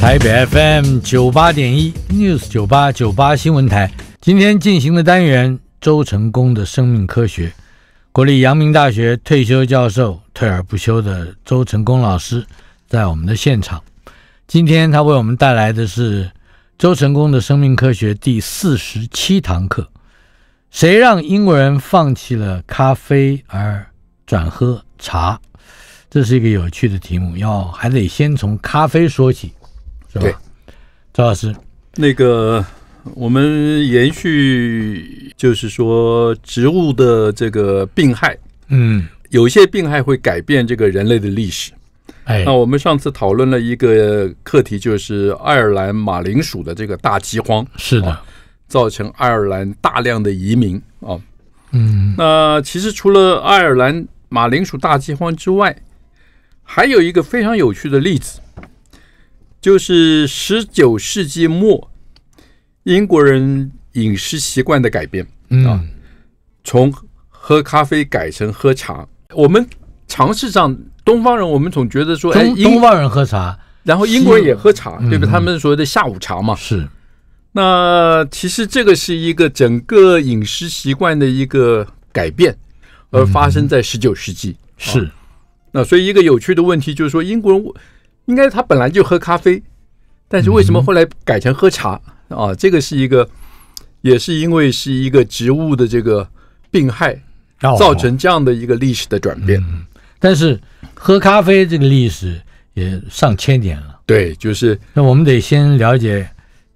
台北 FM 九八点一 News 九八九八新闻台，今天进行的单元周成功的生命科学，国立阳明大学退休教授、退而不休的周成功老师在我们的现场。今天他为我们带来的是周成功的生命科学第四十七堂课。谁让英国人放弃了咖啡而转喝茶？这是一个有趣的题目，要还得先从咖啡说起。对，赵老师，那个我们延续就是说植物的这个病害，嗯，有些病害会改变这个人类的历史。哎，那我们上次讨论了一个课题，就是爱尔兰马铃薯的这个大饥荒，是的，造成爱尔兰大量的移民啊。嗯，那其实除了爱尔兰马铃薯大饥荒之外，还有一个非常有趣的例子。就是十九世纪末，英国人饮食习惯的改变啊，从喝咖啡改成喝茶。我们尝试上，东方人我们总觉得说，哎，东方人喝茶，然后英国人也喝茶，对不对？他们所谓的下午茶嘛。是。那其实这个是一个整个饮食习惯的一个改变，而发生在十九世纪。是。那所以一个有趣的问题就是说，英国人。应该他本来就喝咖啡，但是为什么后来改成喝茶啊？这个是一个，也是因为是一个植物的这个病害，造成这样的一个历史的转变。但是喝咖啡这个历史也上千年了。对，就是那我们得先了解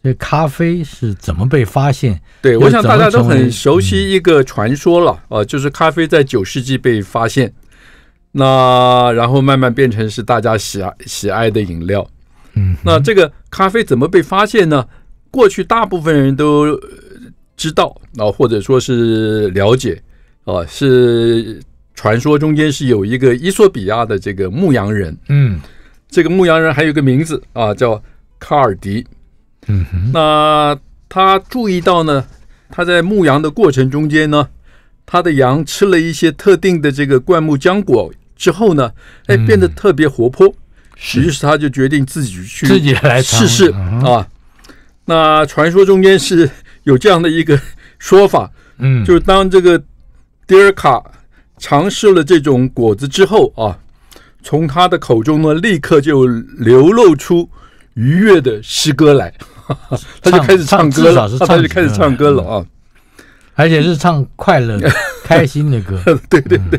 这咖啡是怎么被发现。对，我想大家都很熟悉一个传说了啊，就是咖啡在九世纪被发现。那然后慢慢变成是大家喜爱喜爱的饮料。嗯，那这个咖啡怎么被发现呢？过去大部分人都知道，啊，或者说是了解，啊，是传说中间是有一个伊索比亚的这个牧羊人，嗯，这个牧羊人还有个名字啊，叫卡尔迪，嗯，那他注意到呢，他在牧羊的过程中间呢，他的羊吃了一些特定的这个灌木浆果。之后呢？哎，变得特别活泼，于是他就决定自己去自己来试试啊。那传说中间是有这样的一个 说法，嗯，就是当这个迪尔卡尝试了这种果子之后啊，从他的口中呢，立刻就流露出愉悦的诗歌来，他就开始唱歌了，他就开始唱歌了啊，而且是唱快乐、开心的歌。对对对，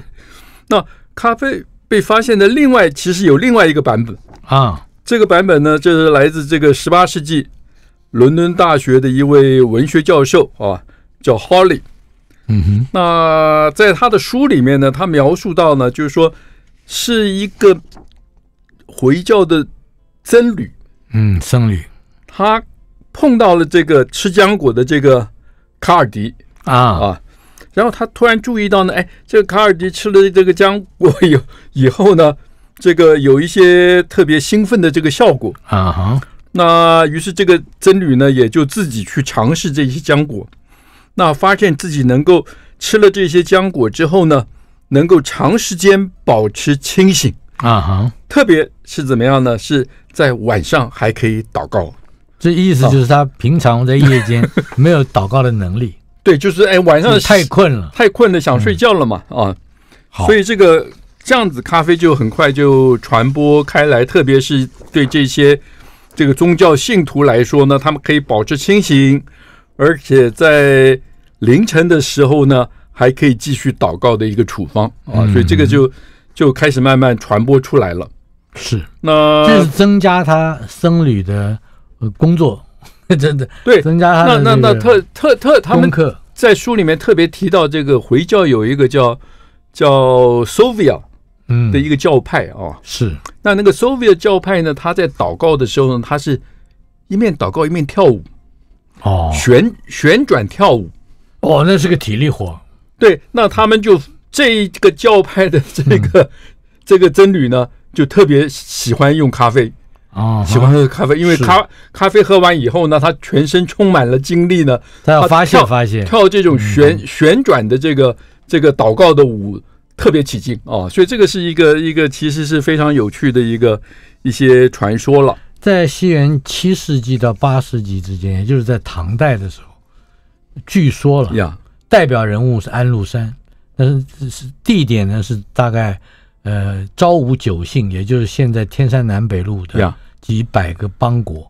那。咖啡被发现的另外其实有另外一个版本啊，这个版本呢就是来自这个十八世纪伦敦大学的一位文学教授啊，叫 Holly。嗯哼，那在他的书里面呢，他描述到呢，就是说是一个回教的僧侣，嗯，僧侣，他碰到了这个吃浆果的这个卡尔迪啊啊。然后他突然注意到呢，哎，这个卡尔迪吃了这个浆果有 以后呢，这个有一些特别兴奋的这个效果啊哈。那于是这个僧侣呢也就自己去尝试这些浆果，那发现自己能够吃了这些浆果之后呢，能够长时间保持清醒啊哈。特别是怎么样呢？是在晚上还可以祷告。这意思就是他平常在夜间 没有祷告的能力。对，就是哎，晚上太困了，太困了，想睡觉了嘛啊，所以这个这样子，咖啡就很快就传播开来，特别是对这些这个宗教信徒来说呢，他们可以保持清醒，而且在凌晨的时候呢，还可以继续祷告的一个处方啊，所以这个就就开始慢慢传播出来了。是，那就是增加他僧侣的工作。真的对，增加那那那特特特，他们在书里面特别提到这个回教有一个叫叫 Sovia 嗯的一个教派哦是那那个 Sovia 教派呢，他在祷告的时候呢，他是一面祷告一面跳舞哦旋旋转跳舞哦，那是个体力活对，那他们就这一个教派的这个这个僧侣呢，就特别喜欢用咖啡。啊，喜欢喝咖啡，因为咖咖啡喝完以后呢，他全身充满了精力呢。他要发现，跳这种旋旋转的这个这个祷告的舞，特别起劲啊。所以这个是一个一个其实是非常有趣的一个一些传说了。在西元七世纪到八世纪之间，也就是在唐代的时候，据说了呀，代表人物是安禄山，但是是地点呢是大概呃昭武九姓，也就是现在天山南北路的。吧？几百个邦国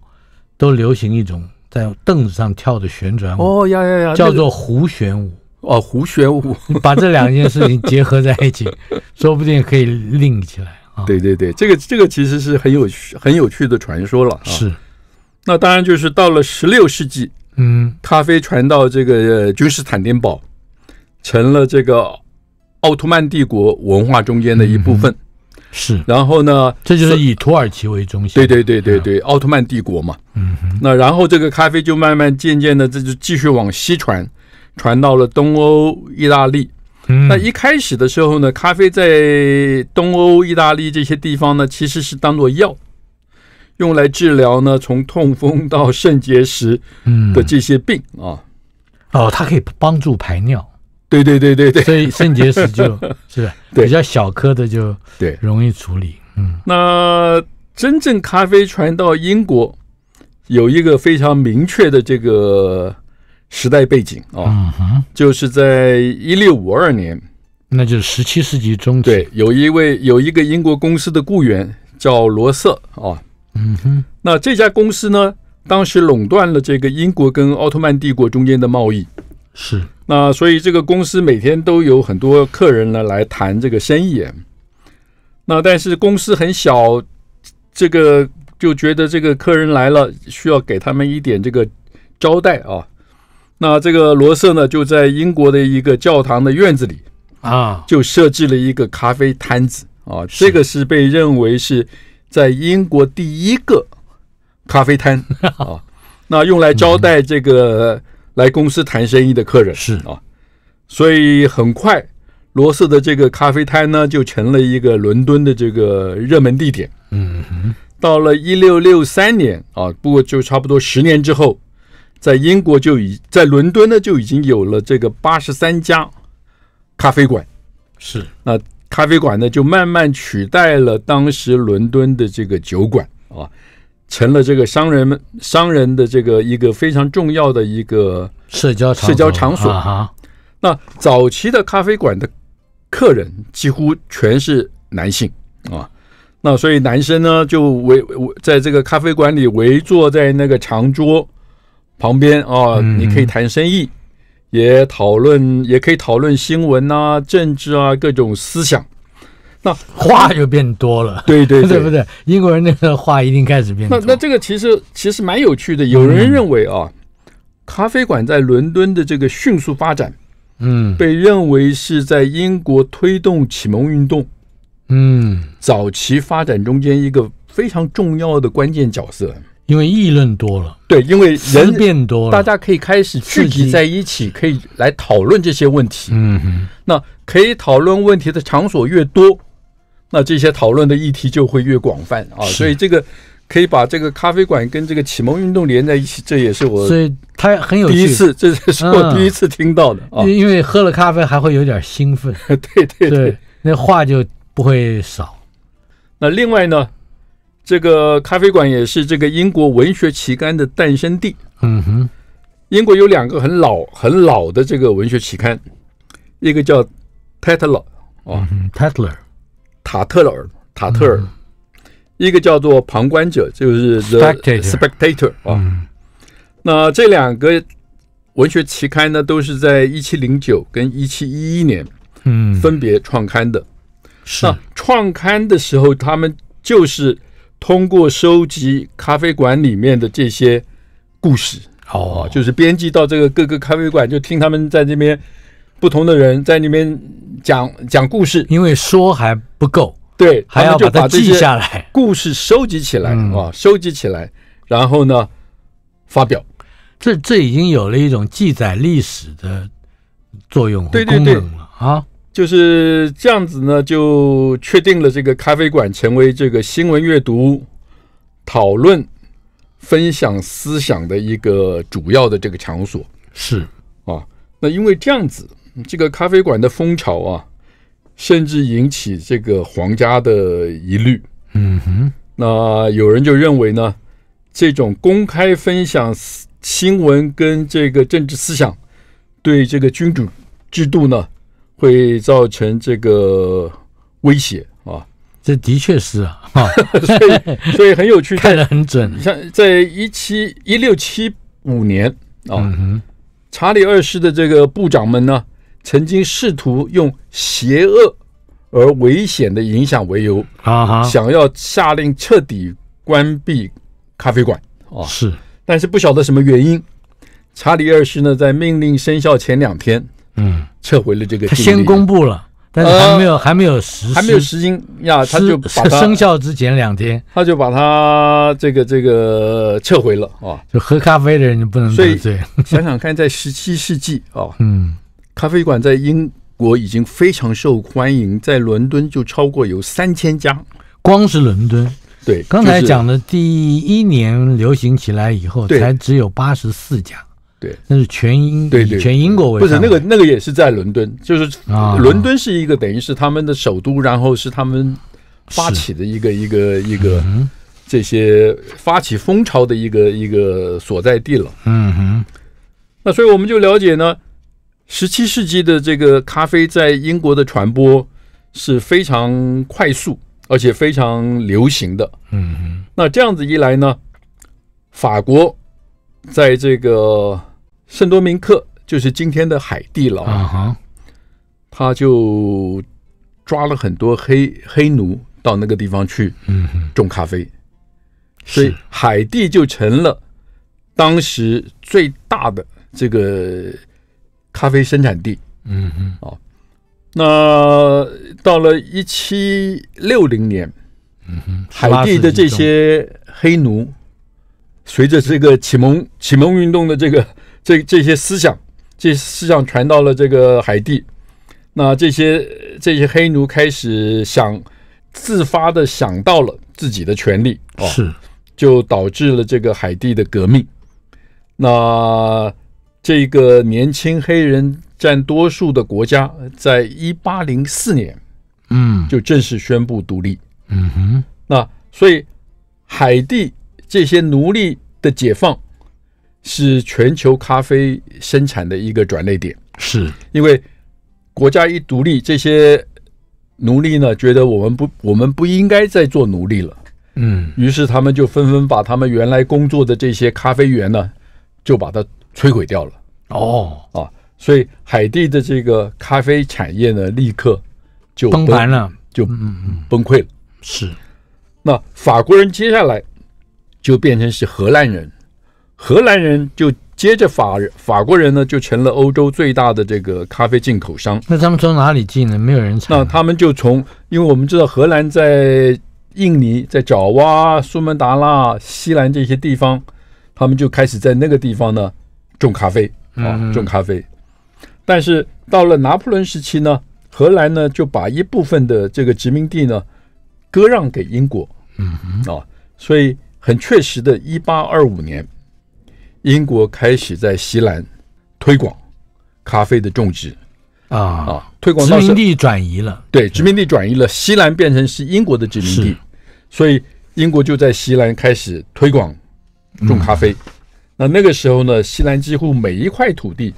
都流行一种在凳子上跳的旋转舞哦，要要要，叫做胡旋舞哦，胡旋舞，把这两件事情结合在一起，说不定可以另起来啊！对对对，这个这个其实是很有趣、很有趣的传说了。是，那当然就是到了十六世纪，嗯，咖啡传到这个君士坦丁堡，成了这个奥特曼帝国文化中间的一部分。是，然后呢？这就是以土耳其为中心，对对对对对，奥特曼帝国嘛。嗯，那然后这个咖啡就慢慢、渐渐的，这就继续往西传，传到了东欧、意大利。那一开始的时候呢，咖啡在东欧、意大利这些地方呢，其实是当做药，用来治疗呢，从痛风到肾结石的这些病啊。哦，它可以帮助排尿。对对对对对，所以肾结石就 是比较小颗的就对容易处理。嗯，那真正咖啡传到英国有一个非常明确的这个时代背景啊，就是在一六五二年，那就是十七世纪中期，有一位有一个英国公司的雇员叫罗瑟啊，嗯哼，那这家公司呢，当时垄断了这个英国跟奥特曼帝国中间的贸易。是，那所以这个公司每天都有很多客人呢来谈这个生意，那但是公司很小，这个就觉得这个客人来了需要给他们一点这个招待啊，那这个罗瑟呢就在英国的一个教堂的院子里啊，就设置了一个咖啡摊子啊，这个是被认为是在英国第一个咖啡摊啊，那用来招待这个。来公司谈生意的客人是啊，所以很快罗氏的这个咖啡摊呢就成了一个伦敦的这个热门地点。嗯哼，到了一六六三年啊，不过就差不多十年之后，在英国就已在伦敦呢就已经有了这个八十三家咖啡馆。是，那咖啡馆呢就慢慢取代了当时伦敦的这个酒馆啊。成了这个商人们、商人的这个一个非常重要的一个社交社交场所啊、那早期的咖啡馆的客人几乎全是男性啊，那所以男生呢就围围在这个咖啡馆里围坐在那个长桌旁边啊，你可以谈生意，也讨论，也可以讨论新闻啊、政治啊各种思想。那话就变多了，对对对不对？英国人那个话一定开始变多。那那这个其实其实蛮有趣的。有人认为啊，咖啡馆在伦敦的这个迅速发展，嗯，被认为是在英国推动启蒙运动，嗯，早期发展中间一个非常重要的关键角色，因为议论多了，对，因为人变多了，大家可以开始聚集在一起，可以来讨论这些问题。嗯，那可以讨论问题的场所越多。那这些讨论的议题就会越广泛啊，所以这个可以把这个咖啡馆跟这个启蒙运动连在一起，这也是我，所以他很有意思，这是我第一次听到的。啊。因为喝了咖啡还会有点兴奋，对 对对，那话就不会少。那另外呢，这个咖啡馆也是这个英国文学期刊的诞生地。嗯哼，英国有两个很老很老的这个文学期刊，一个叫 t a t l e r 哦 t a t l e r 塔特尔，塔特尔，一个叫做《旁观者》，就是 The Spectator 啊。那这两个文学期刊呢，都是在一七零九跟一七一一年，嗯，分别创刊的。是创刊的时候，他们就是通过收集咖啡馆里面的这些故事，哦，就是编辑到这个各个咖啡馆，就听他们在这边。不同的人在里面讲讲故事，因为说还不够，对，还要把它记下来，故事收集起来啊，收集起来，然后呢发表，这这已经有了一种记载历史的作用，功能了啊，就是这样子呢，就确定了这个咖啡馆成为这个新闻阅读、讨论、分享思想的一个主要的这个场所，是啊，那因为这样子。这个咖啡馆的风潮啊，甚至引起这个皇家的疑虑。嗯哼，那有人就认为呢，这种公开分享新闻跟这个政治思想，对这个君主制度呢会造成这个威胁啊。这的确是啊，哈，所以 所以很有趣，看得很准。像在一七一六七五年啊，查理二世的这个部长们呢。曾经试图用邪恶而危险的影响为由，啊哈，想要下令彻底关闭咖啡馆，啊，是，但是不晓得什么原因，查理二世呢，在命令生效前两天，嗯，撤回了这个。他先公布了，但是还没有还没有实还没有实行呀，他就把生效之前两天，他就把他这个这个撤回了啊，就喝咖啡的人就不能得想想看，在十七世纪啊，嗯。咖啡馆在英国已经非常受欢迎，在伦敦就超过有三千家，光是伦敦。对，刚才讲的第一年流行起来以后，才只有八十四家。对，那是全英，对，全英国为。不是那个，那个也是在伦敦，就是伦敦是一个等于是他们的首都，然后是他们发起的一个一个一个这些发起风潮的一个一个所在地了。嗯哼，那所以我们就了解呢。十七世纪的这个咖啡在英国的传播是非常快速，而且非常流行的。嗯，那这样子一来呢，法国在这个圣多明克，就是今天的海地了。啊哈，他就抓了很多黑黑奴到那个地方去种咖啡，所以海地就成了当时最大的这个。咖啡生产地，嗯哼，哦，那到了一七六零年，嗯哼，海地的这些黑奴，随着这个启蒙启蒙运动的这个这这些思想，这思想传到了这个海地，那这些这些黑奴开始想自发的想到了自己的权利，是，就导致了这个海地的革命，那。这个年轻黑人占多数的国家，在一八零四年，嗯，就正式宣布独立。嗯，哼，那所以海地这些奴隶的解放是全球咖啡生产的一个转捩点。是，因为国家一独立，这些奴隶呢，觉得我们不，我们不应该再做奴隶了。嗯，于是他们就纷纷把他们原来工作的这些咖啡园呢，就把它。摧毁掉了哦啊，所以海地的这个咖啡产业呢，立刻就崩盘了，就嗯嗯崩溃了。是，那法国人接下来就变成是荷兰人，荷兰人就接着法法国人呢，就成了欧洲最大的这个咖啡进口商。那他们从哪里进呢？没有人那他们就从，因为我们知道荷兰在印尼，在爪哇、苏门答腊、西南这些地方，他们就开始在那个地方呢。种咖啡啊，种咖啡。但是到了拿破仑时期呢，荷兰呢就把一部分的这个殖民地呢割让给英国。嗯，啊，所以很确实的，一八二五年，英国开始在西兰推广咖啡的种植啊啊，推广殖民地转移了，对，殖民地转移了，西兰变成是英国的殖民地，所以英国就在西兰开始推广种咖啡。那那个时候呢，西兰几乎每一块土地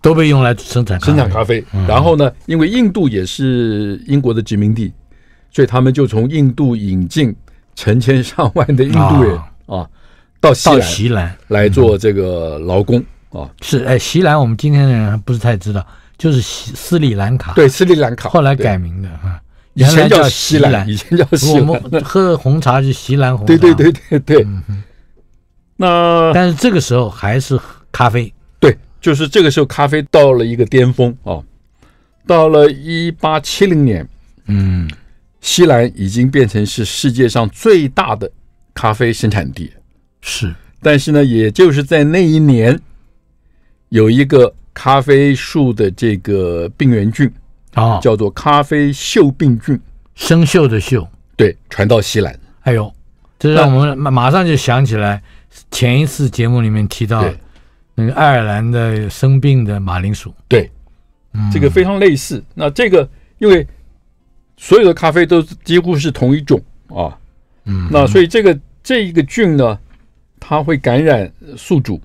都被用来生产生产咖啡。然后呢，因为印度也是英国的殖民地，所以他们就从印度引进成千上万的印度人啊，到到西兰来做这个劳工啊。是，哎，西兰我们今天的人还不是太知道，就是斯里兰卡，对，斯里兰卡后来改名的啊，以前叫西兰，以前叫锡兰。喝红茶是西兰红茶，对对对对对。那但是这个时候还是咖啡，对，就是这个时候咖啡到了一个巅峰哦，到了一八七零年，嗯，西兰已经变成是世界上最大的咖啡生产地，是。但是呢，也就是在那一年，有一个咖啡树的这个病原菌啊，叫做咖啡锈病菌，生锈的锈，对，传到西兰。哎呦，这让我们马上就想起来。前一次节目里面提到那个爱尔兰的生病的马铃薯，对，这个非常类似。那这个因为所有的咖啡都几乎是同一种啊，嗯，那所以这个这一个菌呢，它会感染宿主，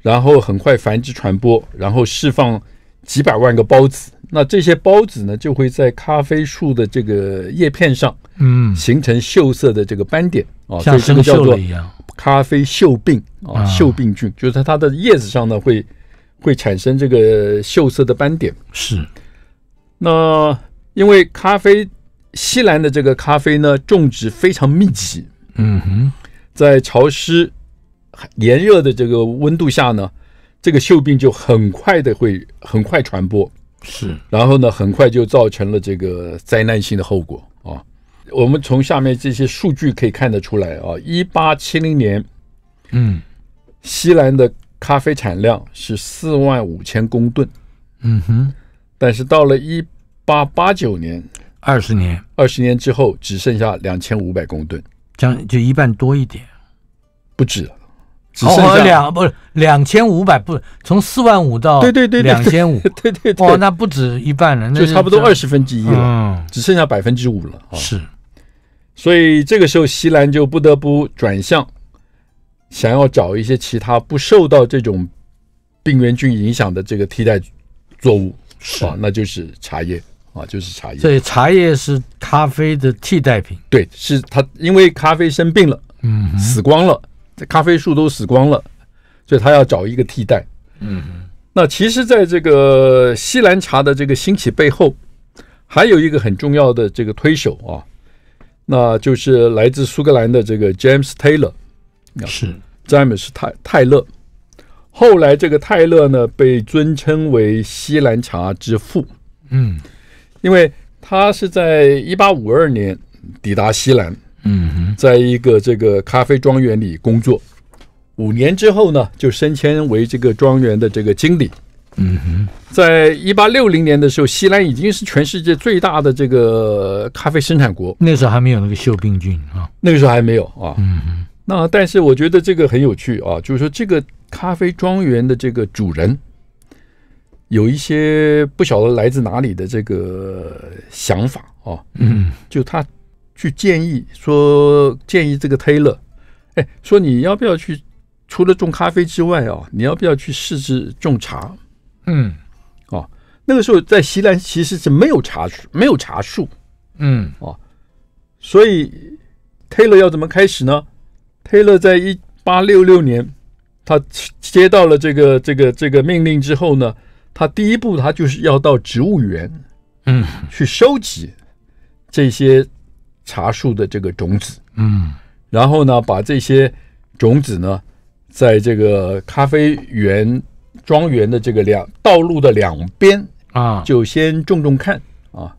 然后很快繁殖传播，然后释放几百万个孢子。那这些孢子呢，就会在咖啡树的这个叶片上，嗯，形成锈色的这个斑点啊，像生锈了一样。咖啡锈病啊，锈病菌就是它它的叶子上呢，会会产生这个锈色的斑点。是，那因为咖啡，西兰的这个咖啡呢，种植非常密集。嗯哼，在潮湿、炎热的这个温度下呢，这个锈病就很快的会很快传播。是，然后呢，很快就造成了这个灾难性的后果。我们从下面这些数据可以看得出来啊，一八七零年，嗯，西兰的咖啡产量是四万五千公吨，嗯哼，但是到了一八八九年，二十年，二十年之后只剩下两千五百公吨，将就一半多一点，不止，只剩下两不是两千五百不从四万五到对对对两千五对对哦那不止一半了，那就差不多二十分之一了，嗯，只剩下百分之五了，是。所以这个时候，西兰就不得不转向，想要找一些其他不受到这种病原菌影响的这个替代作物，是那就是茶叶啊，就是茶叶。所以，茶叶是咖啡的替代品。对，是他因为咖啡生病了，嗯，死光了，这咖啡树都死光了，所以他要找一个替代。嗯，那其实，在这个西兰茶的这个兴起背后，还有一个很重要的这个推手啊。那就是来自苏格兰的这个 James Taylor，是 James 泰泰勒。后来这个泰勒呢，被尊称为西兰茶之父。嗯，因为他是在一八五二年抵达西兰，嗯，在一个这个咖啡庄园里工作，五年之后呢，就升迁为这个庄园的这个经理。嗯哼，在一八六零年的时候，西兰已经是全世界最大的这个咖啡生产国。那时候还没有那个锈病菌啊，那个时候还没有啊。嗯哼，那但是我觉得这个很有趣啊，就是说这个咖啡庄园的这个主人有一些不晓得来自哪里的这个想法啊。嗯，就他去建议说，建议这个 Taylor，哎，说你要不要去除了种咖啡之外啊，你要不要去试试种茶？嗯，哦，那个时候在西兰其实是没有茶树，没有茶树，嗯，哦，所以泰勒要怎么开始呢？泰勒在一八六六年，他接到了这个这个这个命令之后呢，他第一步他就是要到植物园，嗯，去收集这些茶树的这个种子，嗯，然后呢，把这些种子呢，在这个咖啡园。庄园的这个两道路的两边啊，就先种种看啊，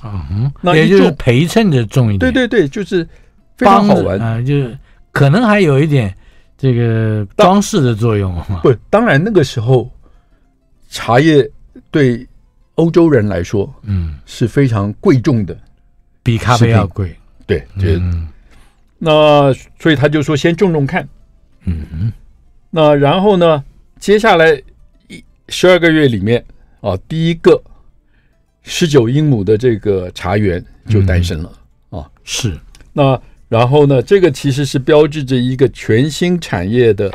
啊，那也就是陪衬着种一点，对对对，就是非常好玩啊，就是可能还有一点这个装饰的作用。不，当然那个时候茶叶对欧洲人来说，嗯，是非常贵重的，比咖啡要贵，对，嗯，那所以他就说先种种看，嗯，那然后呢？接下来一十二个月里面啊，第一个十九英亩的这个茶园就诞生了啊，是。那然后呢，这个其实是标志着一个全新产业的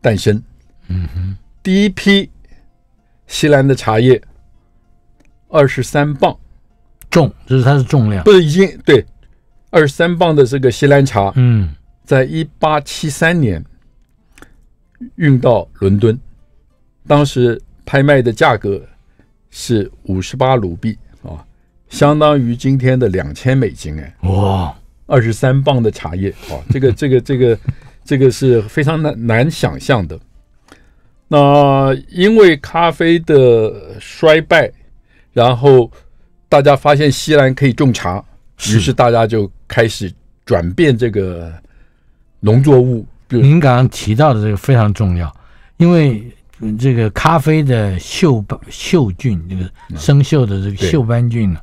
诞生。嗯哼，第一批锡兰的茶叶二十三磅重，这是它的重量，不是已经对二十三磅的这个锡兰茶，嗯，在一八七三年。运到伦敦，当时拍卖的价格是五十八卢比啊，相当于今天的两千美金哎，哇，二十三磅的茶叶啊，这个这个这个这个是非常难难想象的。那因为咖啡的衰败，然后大家发现西兰可以种茶，于是大家就开始转变这个农作物。您刚刚提到的这个非常重要，因为这个咖啡的锈锈菌，这个生锈的这个锈斑菌呢，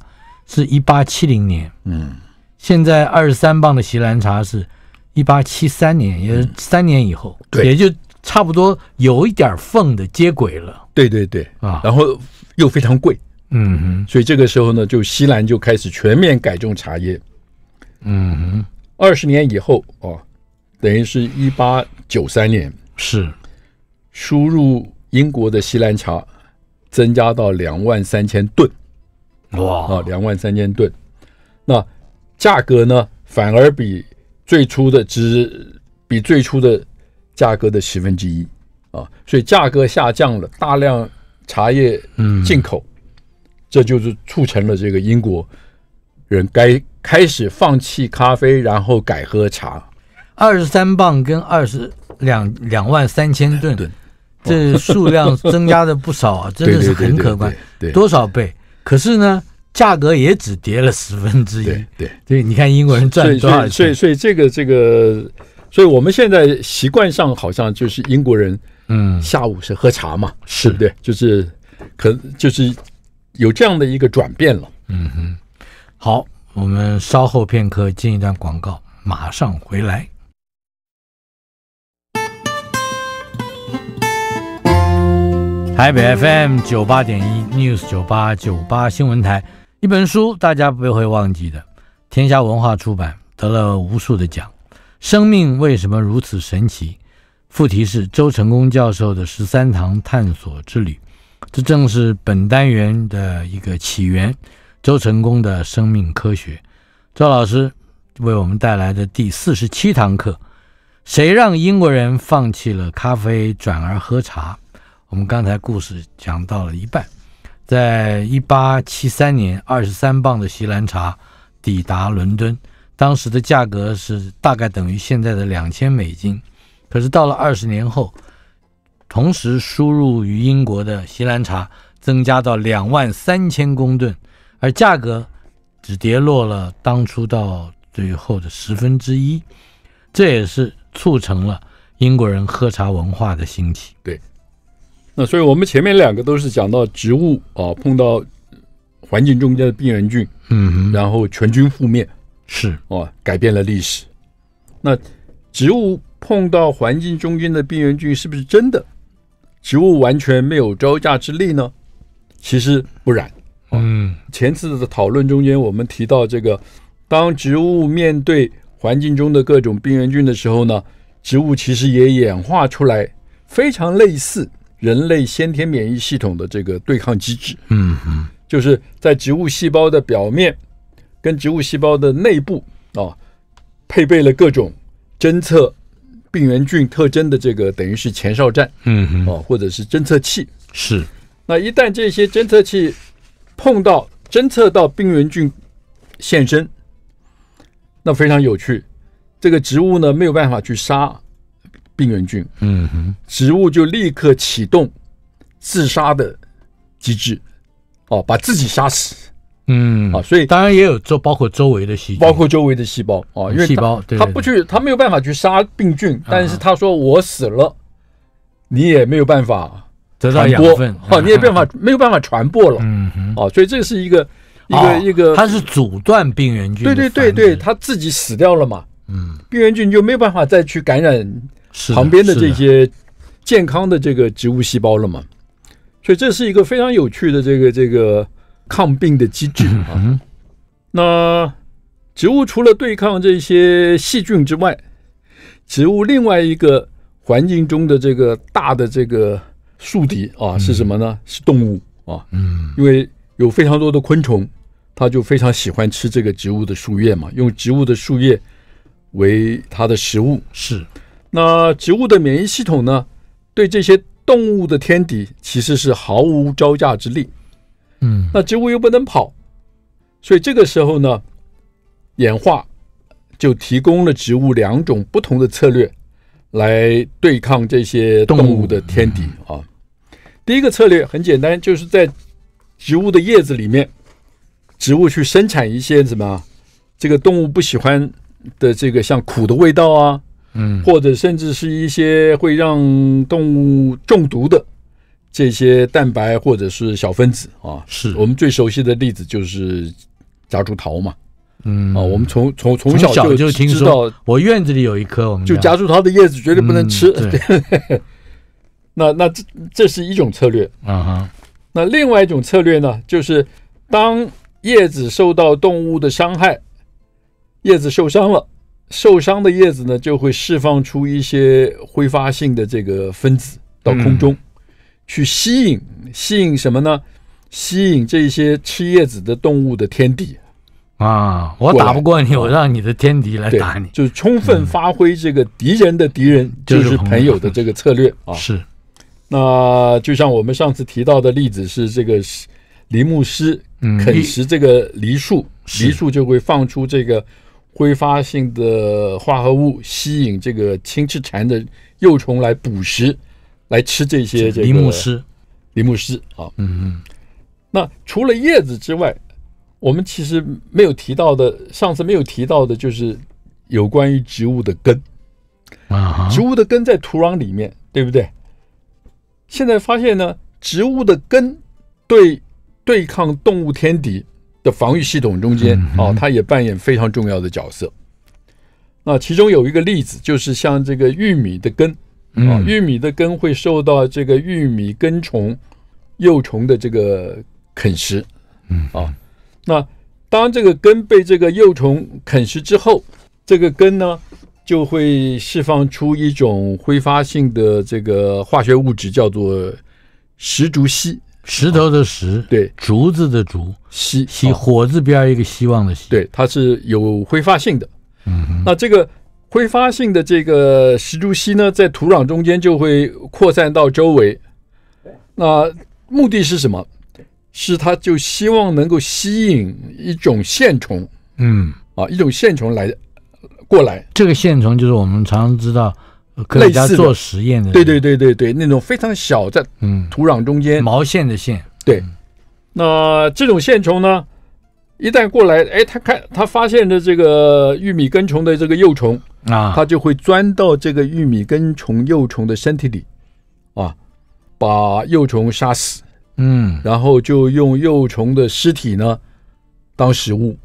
是一八七零年，嗯，现在二十三磅的锡兰茶是，一八七三年，也是三年以后，也就差不多有一点缝的接轨了。对对对，啊，然后又非常贵，嗯哼，所以这个时候呢，就锡兰就开始全面改种茶叶，嗯哼，二十年以后哦。等于是一八九三年，是输入英国的锡兰茶增加到两万三千吨，哇啊，两万三千吨。那价格呢，反而比最初的只比最初的价格的十分之一啊，所以价格下降了，大量茶叶进口，这就是促成了这个英国人该开始放弃咖啡，然后改喝茶。二十三磅跟二十两两万三千吨，这数量增加的不少啊，真的是很可观。多少倍？可是呢，价格也只跌了十分之一。对对，你看英国人赚多少钱。所以所以这个这个，所以我们现在习惯上好像就是英国人，嗯，下午是喝茶嘛，是不对，就是可就是有这样的一个转变了。嗯哼，好，我们稍后片刻进一段广告，马上回来。台北 FM 九八点一 News 九八九八新闻台，一本书大家不会忘记的，天下文化出版得了无数的奖，《生命为什么如此神奇》，副题是周成功教授的十三堂探索之旅，这正是本单元的一个起源。周成功的生命科学，周老师为我们带来的第四十七堂课：谁让英国人放弃了咖啡，转而喝茶？我们刚才故事讲到了一半，在一八七三年，二十三磅的锡兰茶抵达伦敦，当时的价格是大概等于现在的两千美金。可是到了二十年后，同时输入于英国的锡兰茶增加到两万三千公吨，而价格只跌落了当初到最后的十分之一。这也是促成了英国人喝茶文化的兴起。对。那所以，我们前面两个都是讲到植物啊，碰到环境中间的病原菌，嗯，然后全军覆灭，是哦，改变了历史。那植物碰到环境中间的病原菌，是不是真的植物完全没有招架之力呢？其实不然。嗯，前次的讨论中间，我们提到这个，当植物面对环境中的各种病原菌的时候呢，植物其实也演化出来非常类似。人类先天免疫系统的这个对抗机制，嗯哼，就是在植物细胞的表面跟植物细胞的内部啊，配备了各种侦测病原菌特征的这个等于是前哨站，嗯哼，啊，或者是侦测器，是。那一旦这些侦测器碰到侦测到病原菌现身，那非常有趣，这个植物呢没有办法去杀。病原菌，嗯哼，植物就立刻启动自杀的机制，哦，把自己杀死，嗯啊，所以当然也有周包括周围的细包括周围的细胞哦，因为细胞它不去，它没有办法去杀病菌，但是他说我死了，你也没有办法得到养分，哦，你也办法没有办法传播了，嗯哼，哦，所以这是一个一个一个，它是阻断病原菌，对对对对，它自己死掉了嘛，嗯，病原菌就没有办法再去感染。旁边的这些健康的这个植物细胞了嘛。所以这是一个非常有趣的这个这个抗病的机制啊。那植物除了对抗这些细菌之外，植物另外一个环境中的这个大的这个宿敌啊是什么呢？是动物啊。嗯。因为有非常多的昆虫，它就非常喜欢吃这个植物的树叶嘛，用植物的树叶为它的食物是。那植物的免疫系统呢？对这些动物的天敌其实是毫无招架之力。嗯，那植物又不能跑，所以这个时候呢，演化就提供了植物两种不同的策略来对抗这些动物的天敌啊。第一个策略很简单，就是在植物的叶子里面，植物去生产一些什么这个动物不喜欢的这个像苦的味道啊。嗯，或者甚至是一些会让动物中毒的这些蛋白或者是小分子啊，是我们最熟悉的例子就是夹竹桃嘛，嗯啊，我们从从从小就就知道，我院子里有一棵，就夹竹桃的叶子绝对不能吃。那那这这是一种策略啊，那另外一种策略呢，就是当叶子受到动物的伤害，叶子受伤了。受伤的叶子呢，就会释放出一些挥发性的这个分子到空中，去吸引吸引什么呢？吸引这些吃叶子的动物的天敌。啊，我打不过你，我让你的天敌来打你，就是充分发挥这个敌人的敌人就是朋友的这个策略啊。是，那就像我们上次提到的例子是这个，梨木师啃食这个梨树，梨树就会放出这个。挥发性的化合物吸引这个青翅蝉的幼虫来捕食，来吃这些这个林虱，师，林木虱啊，嗯嗯。那除了叶子之外，我们其实没有提到的，上次没有提到的就是有关于植物的根啊。植物的根在土壤里面，对不对？现在发现呢，植物的根对对抗动物天敌。的防御系统中间啊，它也扮演非常重要的角色。那其中有一个例子，就是像这个玉米的根啊，玉米的根会受到这个玉米根虫幼虫的这个啃食。嗯啊，那当这个根被这个幼虫啃食之后，这个根呢就会释放出一种挥发性的这个化学物质，叫做石竹烯。石头的石，对竹子的竹，希希火字边一个希望的希，对，它是有挥发性的。嗯，那这个挥发性的这个石竹烯呢，在土壤中间就会扩散到周围。那目的是什么？是它就希望能够吸引一种线虫。嗯，啊，一种线虫来过来。这个线虫就是我们常常知道。科学家做实验的，对对对对对，那种非常小，在土壤中间毛线的线，对。那这种线虫呢，一旦过来，哎，它看它发现的这个玉米根虫的这个幼虫啊，它就会钻到这个玉米根虫幼虫的身体里啊，把幼虫杀死，嗯，然后就用幼虫的尸体呢当食物。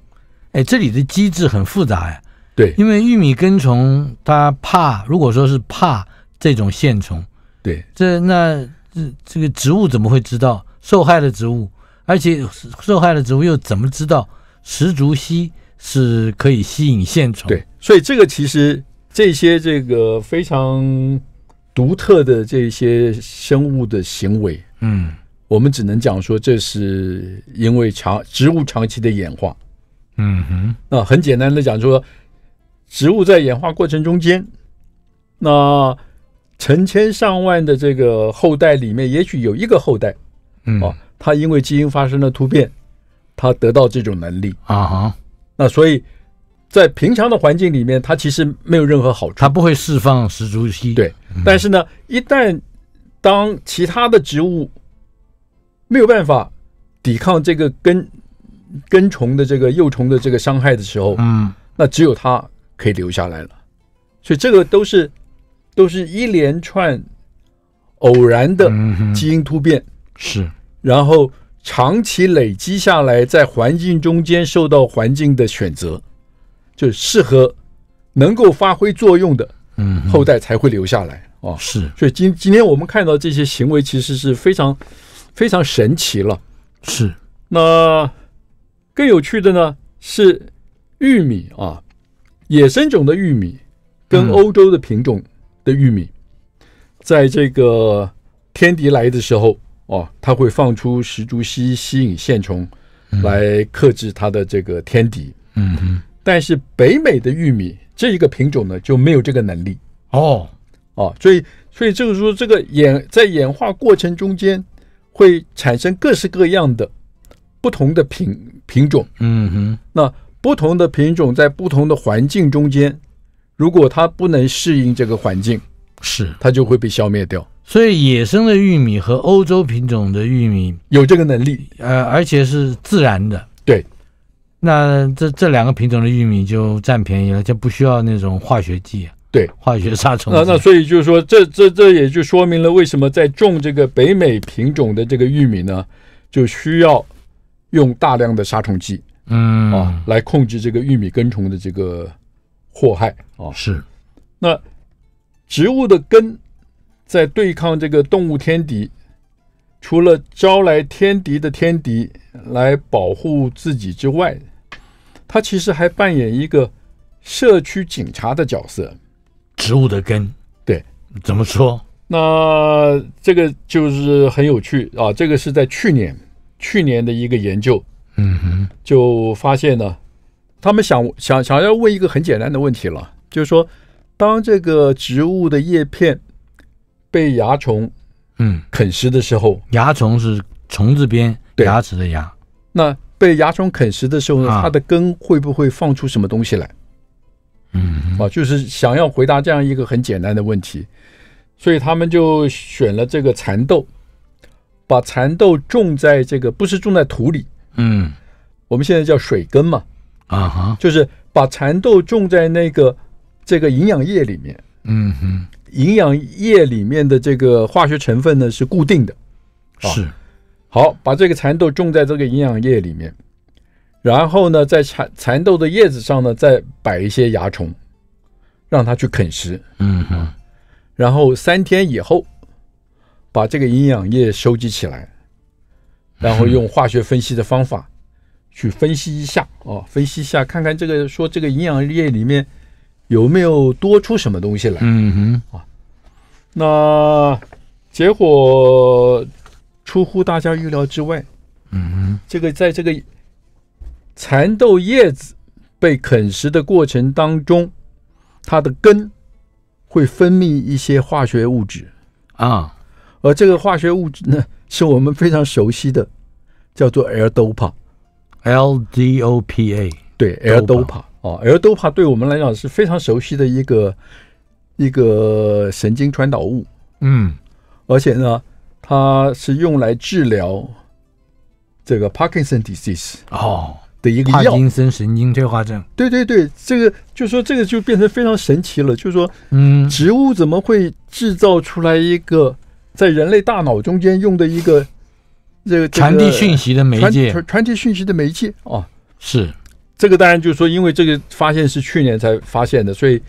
哎，这里的机制很复杂呀。对，因为玉米根虫它怕，如果说是怕这种线虫，对，这那这这个植物怎么会知道受害的植物？而且受害的植物又怎么知道石竹烯是可以吸引线虫？对，所以这个其实这些这个非常独特的这些生物的行为，嗯，我们只能讲说这是因为长植物长期的演化，嗯哼，那很简单的讲说。植物在演化过程中间，那成千上万的这个后代里面，也许有一个后代，嗯，哦，他因为基因发生了突变，他得到这种能力啊哈。那所以，在平常的环境里面，它其实没有任何好处，它不会释放食足烯。对，但是呢，一旦当其他的植物没有办法抵抗这个根根虫的这个幼虫的这个伤害的时候，嗯，那只有它。可以留下来了，所以这个都是都是一连串偶然的基因突变，是然后长期累积下来，在环境中间受到环境的选择，就适合能够发挥作用的后代才会留下来哦。是，所以今今天我们看到这些行为其实是非常非常神奇了。是，那更有趣的呢是玉米啊。野生种的玉米跟欧洲的品种的玉米，在这个天敌来的时候，哦，它会放出石竹烯吸引线虫，来克制它的这个天敌。嗯哼。但是北美的玉米这一个品种呢就没有这个能力。哦，哦，所以所以就是说这个演在演化过程中间会产生各式各样的不同的品品种。嗯哼。那。不同的品种在不同的环境中间，如果它不能适应这个环境，是它就会被消灭掉。所以，野生的玉米和欧洲品种的玉米有这个能力，呃，而且是自然的。对，那这这两个品种的玉米就占便宜了，就不需要那种化学剂，对，化学杀虫。那那所以就是说，这这这也就说明了为什么在种这个北美品种的这个玉米呢，就需要用大量的杀虫剂。嗯啊，来控制这个玉米根虫的这个祸害啊！是那植物的根在对抗这个动物天敌，除了招来天敌的天敌来保护自己之外，它其实还扮演一个社区警察的角色。植物的根，对，怎么说？那这个就是很有趣啊！这个是在去年去年的一个研究。嗯哼，就发现呢，他们想想想要问一个很简单的问题了，就是说，当这个植物的叶片被蚜虫，嗯，啃食的时候，蚜虫是虫子边牙齿的牙，那被蚜虫啃食的时候呢，它的根会不会放出什么东西来？嗯，啊，就是想要回答这样一个很简单的问题，所以他们就选了这个蚕豆，把蚕豆种在这个不是种在土里。嗯，我们现在叫水根嘛，啊哈，就是把蚕豆种在那个这个营养液里面，嗯哼，营养液里面的这个化学成分呢是固定的，是，好，把这个蚕豆种在这个营养液里面，然后呢，在蚕蚕豆的叶子上呢再摆一些蚜虫，让它去啃食，嗯哼，然后三天以后，把这个营养液收集起来。然后用化学分析的方法去分析一下啊，分析一下，看看这个说这个营养液里面有没有多出什么东西来。嗯哼啊，那结果出乎大家预料之外。嗯，哼，这个在这个蚕豆叶子被啃食的过程当中，它的根会分泌一些化学物质啊。而这个化学物质呢，是我们非常熟悉的，叫做 L-dopa，L-dopa，对，L-dopa，哦，L-dopa 对我们来讲是非常熟悉的一个一个神经传导物，嗯，而且呢，它是用来治疗这个 Parkinson disease 哦的一个帕金森神经退化症，对对对，这个就说这个就变成非常神奇了，就是说，嗯，植物怎么会制造出来一个？在人类大脑中间用的一个这个传递讯息的媒介，传传递讯息的媒介哦，是这个。当然就是说，因为这个发现是去年才发现的，所以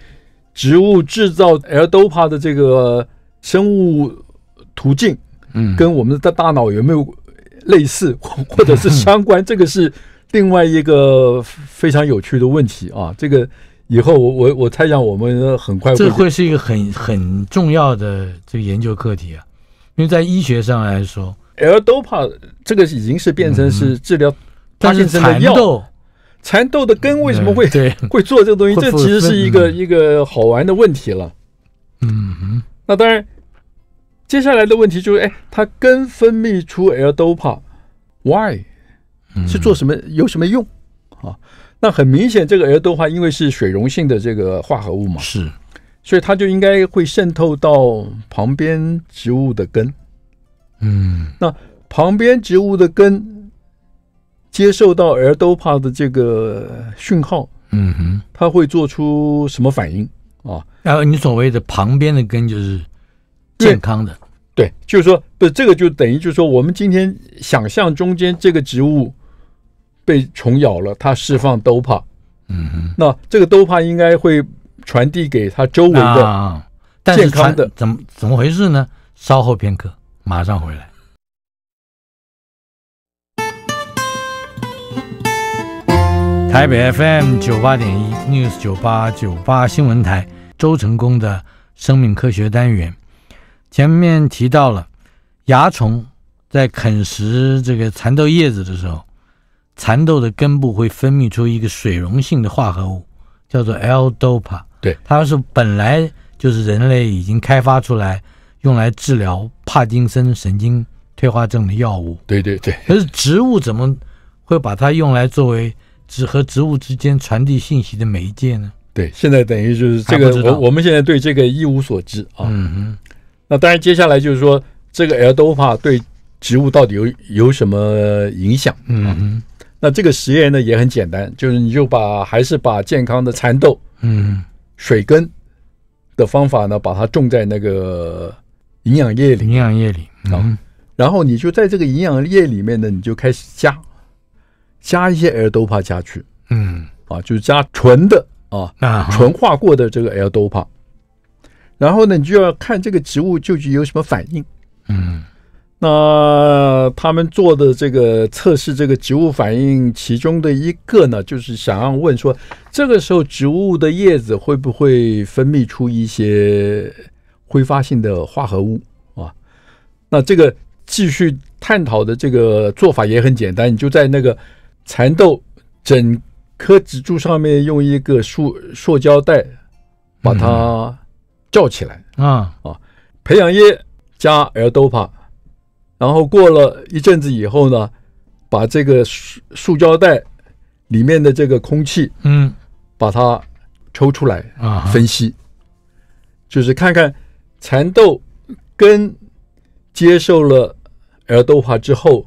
植物制造 L p a 的这个生物途径，嗯，跟我们的大脑有没有类似 或者是相关？这个是另外一个非常有趣的问题啊。这个以后我我我猜想，我们很快这会是一个很很重要的这个研究课题啊。因为在医学上来说，L-DOPA 这个已经是变成是治疗帕金森的药。蚕豆的根为什么会会做这个东西？这其实是一个一个好玩的问题了。嗯，那当然，接下来的问题就是，哎，它根分泌出 L-DOPA，Why 是做什么？有什么用？啊，那很明显，这个 L-DOPA 因为是水溶性的这个化合物嘛，是。所以它就应该会渗透到旁边植物的根，嗯，那旁边植物的根接受到耳多巴的这个讯号，嗯哼，它会做出什么反应啊？然后你所谓的旁边的根就是健康的，对，就是说，不，这个就等于就是说，我们今天想象中间这个植物被虫咬了，它释放多巴，嗯哼，那这个多巴应该会。传递给它周围的，但是怎么怎么回事呢？稍后片刻，马上回来。台北 FM 九八点一，News 九八九八新闻台，周成功的生命科学单元。前面提到了，蚜虫在啃食这个蚕豆叶子的时候，蚕豆的根部会分泌出一个水溶性的化合物，叫做 L-DOPA。对，它是本来就是人类已经开发出来用来治疗帕金森神经退化症的药物。对对对，可是植物怎么会把它用来作为植和植物之间传递信息的媒介呢？对，现在等于就是这个，我我们现在对这个一无所知啊。嗯嗯，那当然，接下来就是说这个 LDOA 对植物到底有有什么影响？嗯嗯，那这个实验呢也很简单，就是你就把还是把健康的蚕豆，嗯。水根的方法呢，把它种在那个营养液里，营养液里，嗯，然后你就在这个营养液里面呢，你就开始加加一些 L DOPA 加去，嗯，啊，就是加纯的啊，纯化过的这个 L DOPA，然后呢，你就要看这个植物究竟有什么反应，嗯。那他们做的这个测试，这个植物反应其中的一个呢，就是想要问说，这个时候植物的叶子会不会分泌出一些挥发性的化合物啊？那这个继续探讨的这个做法也很简单，你就在那个蚕豆整棵植株上面用一个塑塑胶袋把它罩起来啊啊，培养液加 L-DOPA Opa, 然后过了一阵子以后呢，把这个塑塑胶袋里面的这个空气，嗯，把它抽出来啊，分析，就是看看蚕豆根接受了耳豆化之后，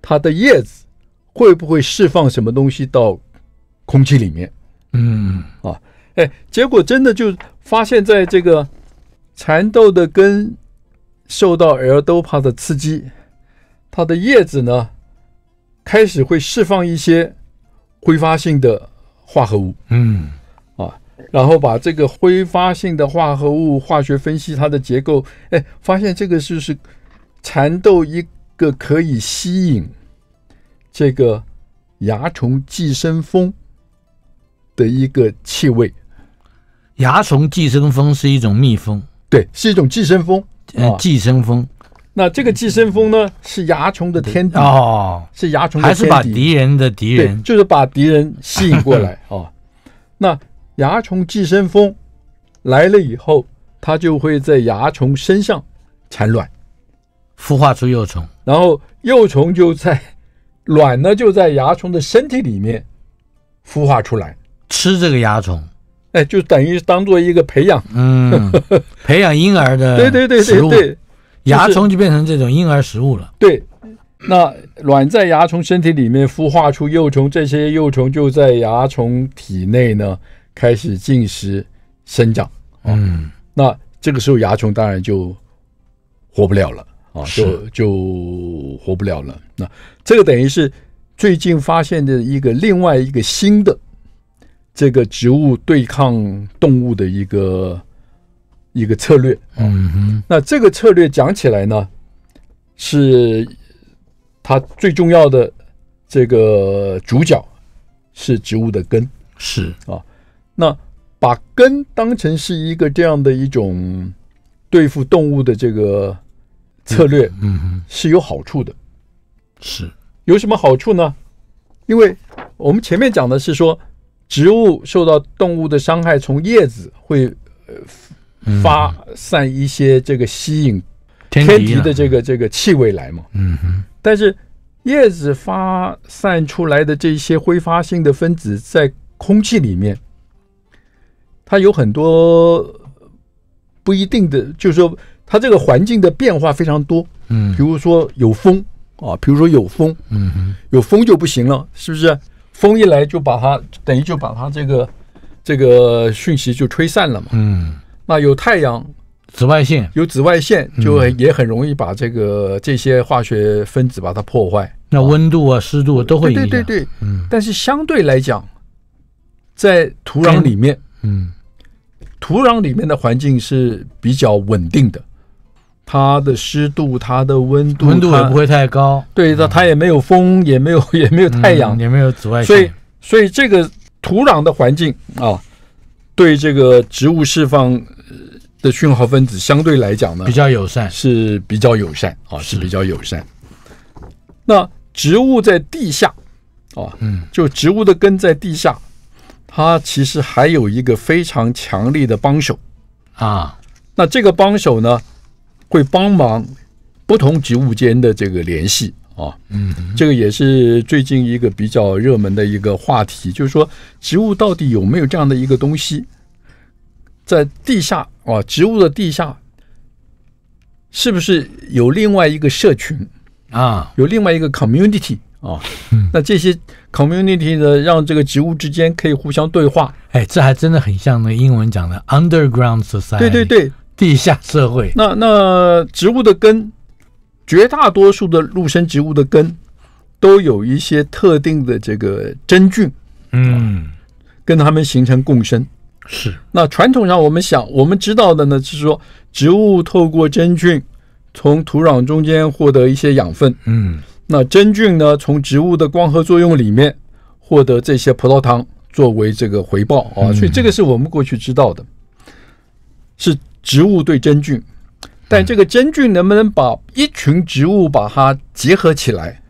它的叶子会不会释放什么东西到空气里面？嗯啊，哎，结果真的就发现在这个蚕豆的根。受到 L-DOPA 的刺激，它的叶子呢开始会释放一些挥发性的化合物。嗯，啊，然后把这个挥发性的化合物化学分析它的结构，哎，发现这个就是蚕豆一个可以吸引这个蚜虫寄生蜂的一个气味。蚜虫寄生蜂是一种蜜蜂，对，是一种寄生蜂。呃，寄生蜂，那这个寄生蜂呢，是蚜虫的天敌哦，是蚜虫还是把敌人的敌人，就是把敌人吸引过来啊？那蚜虫寄生蜂来了以后，它就会在蚜虫身上产卵，孵化出幼虫，然后幼虫就在卵呢就在蚜虫的身体里面孵化出来，吃这个蚜虫。哎，就等于当做一个培养，嗯，培养婴儿的食对对对对对，蚜虫就变成这种婴儿食物了。对，那卵在蚜虫身体里面孵化出幼虫，这些幼虫就在蚜虫体内呢开始进食生长。嗯，那这个时候蚜虫当然就活不了了啊，就就活不了了。那这个等于是最近发现的一个另外一个新的。这个植物对抗动物的一个一个策略，嗯，那这个策略讲起来呢，是它最重要的这个主角是植物的根，是啊，那把根当成是一个这样的一种对付动物的这个策略，嗯，是有好处的，是有什么好处呢？因为我们前面讲的是说。植物受到动物的伤害，从叶子会发散一些这个吸引天敌的这个这个气味来嘛？嗯哼。但是叶子发散出来的这些挥发性的分子在空气里面，它有很多不一定的，就是说它这个环境的变化非常多。嗯，比如说有风啊，比如说有风，嗯哼，有风就不行了，是不是？风一来就把它等于就把它这个这个讯息就吹散了嘛。嗯，那有太阳，紫外线有紫外线就也很容易把这个这些化学分子把它破坏。那温度啊湿度都会影响。对对对，嗯。但是相对来讲，在土壤里面，嗯，土壤里面的环境是比较稳定的。它的湿度，它的温度，温度也不会太高。对的，它也没有风，也没有，也没有太阳，也没有紫外线。所以，所以这个土壤的环境啊，对这个植物释放的讯号分子相对来讲呢，比较友善，是比较友善啊，是比较友善。那植物在地下啊，嗯，就植物的根在地下，它其实还有一个非常强力的帮手啊。那这个帮手呢？会帮忙不同植物间的这个联系啊，嗯，这个也是最近一个比较热门的一个话题，就是说植物到底有没有这样的一个东西，在地下啊，植物的地下是不是有另外一个社群啊，有另外一个 community 啊？那这些 community 呢，让这个植物之间可以互相对话。哎，这还真的很像那英文讲的 underground society。对对对。地下社会，那那植物的根，绝大多数的陆生植物的根都有一些特定的这个真菌，嗯，跟它们形成共生。是。那传统上我们想，我们知道的呢，就是说植物透过真菌从土壤中间获得一些养分，嗯，那真菌呢从植物的光合作用里面获得这些葡萄糖作为这个回报啊，所以这个是我们过去知道的，是。植物对真菌，但这个真菌能不能把一群植物把它结合起来，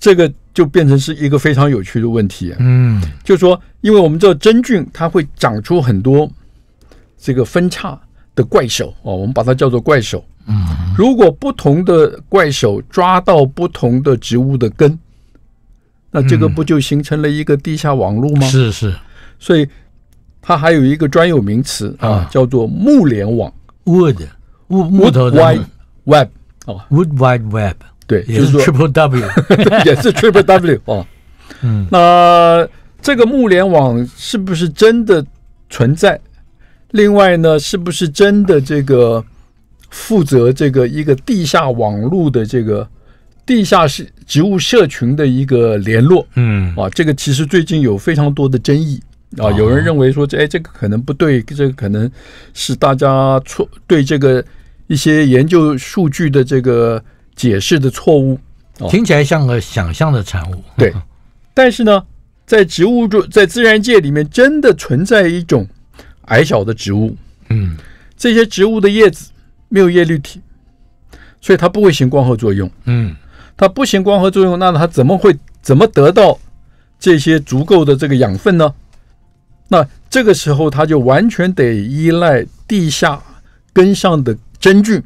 这个就变成是一个非常有趣的问题。嗯，就是说，因为我们知道真菌它会长出很多这个分叉的怪手哦，我们把它叫做怪手。嗯，如果不同的怪手抓到不同的植物的根，那这个不就形成了一个地下网络吗？是是，所以。它还有一个专有名词啊，叫做木联网 （wood wood wide web） 哦，wood wide web，对，就是 triple W，也是 triple W 哦。嗯，那这个木联网是不是真的存在？另外呢，是不是真的这个负责这个一个地下网络的这个地下室植物社群的一个联络？嗯，啊，这个其实最近有非常多的争议。啊，有人认为说这哎，这个可能不对，这个可能是大家错对这个一些研究数据的这个解释的错误，听起来像个想象的产物。对，但是呢，在植物中，在自然界里面，真的存在一种矮小的植物。嗯，这些植物的叶子没有叶绿体，所以它不会行光合作用。嗯，它不行光合作用，那它怎么会怎么得到这些足够的这个养分呢？那这个时候，它就完全得依赖地下根上的真菌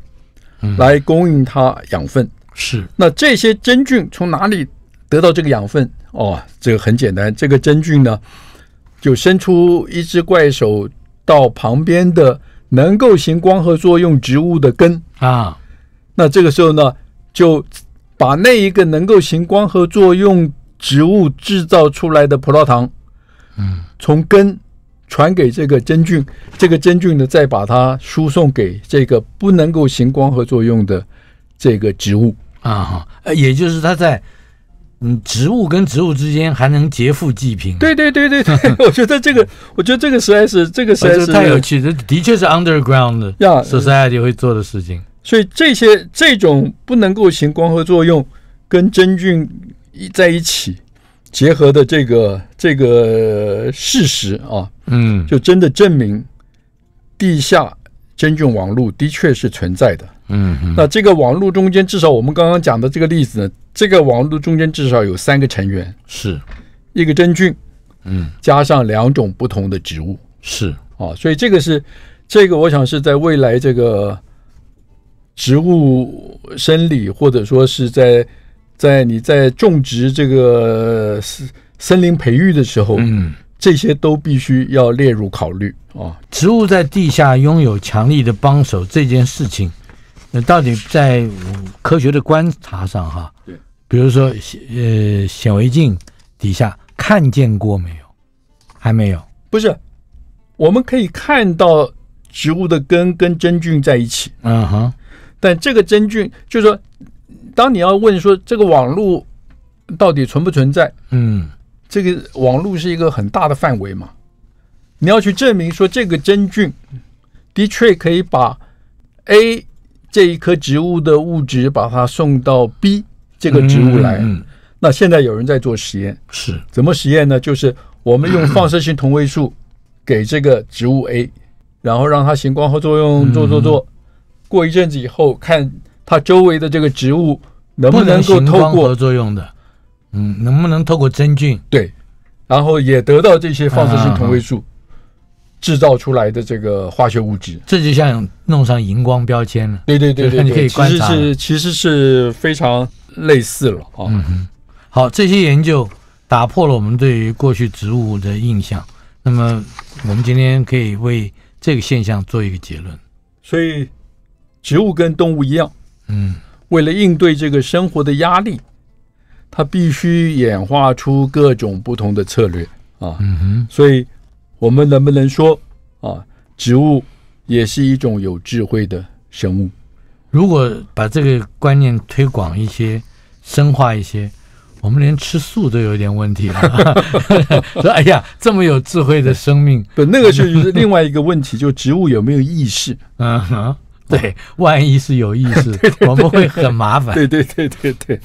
来供应它养分。是。那这些真菌从哪里得到这个养分？哦，这个很简单，这个真菌呢，就伸出一只怪手到旁边的能够行光合作用植物的根啊。那这个时候呢，就把那一个能够行光合作用植物制造出来的葡萄糖。嗯，从根传给这个真菌，这个真菌呢，再把它输送给这个不能够行光合作用的这个植物啊，哈，也就是它在嗯，植物跟植物之间还能劫富济贫。对对对对对，我觉得这个，我觉得这个实在是，这个实在是太有趣，这的确是 underground society 会做的事情。所以这些这种不能够行光合作用跟真菌一在一起。结合的这个这个事实啊，嗯，就真的证明地下真菌网络的确是存在的。嗯，那这个网络中间，至少我们刚刚讲的这个例子呢，这个网络中间至少有三个成员，是一个真菌，嗯，加上两种不同的植物，是啊，所以这个是这个，我想是在未来这个植物生理，或者说是在。在你在种植这个森森林培育的时候，嗯，这些都必须要列入考虑啊。植物在地下拥有强力的帮手这件事情，那到底在科学的观察上哈？对，比如说呃显微镜底下看见过没有？还没有。不是，我们可以看到植物的根跟真菌在一起。嗯哼，但这个真菌就是说。当你要问说这个网络到底存不存在？嗯，这个网络是一个很大的范围嘛。你要去证明说这个真菌的确可以把 A 这一棵植物的物质把它送到 B 这个植物来。那现在有人在做实验，是怎么实验呢？就是我们用放射性同位素 给这个植物 A，然后让它行光合作用做做做，过一阵子以后看。它周围的这个植物能不能够通过合作用的，嗯，能不能透过真菌？对，然后也得到这些放射性同位素制造出来的这个化学物质，这就像弄上荧光标签了。对对对对，其实其实是非常类似了啊。嗯哼，好，这些研究打破了我们对于过去植物的印象。那么，我们今天可以为这个现象做一个结论。所以，植物跟动物一样。嗯，为了应对这个生活的压力，它必须演化出各种不同的策略啊。嗯哼，所以我们能不能说啊，植物也是一种有智慧的生物？如果把这个观念推广一些、深化一些，我们连吃素都有点问题了。说哎呀，这么有智慧的生命，那个就是另外一个问题，就植物有没有意识？啊 哈。对，万一是有意识，我们会很麻烦。对对对对对。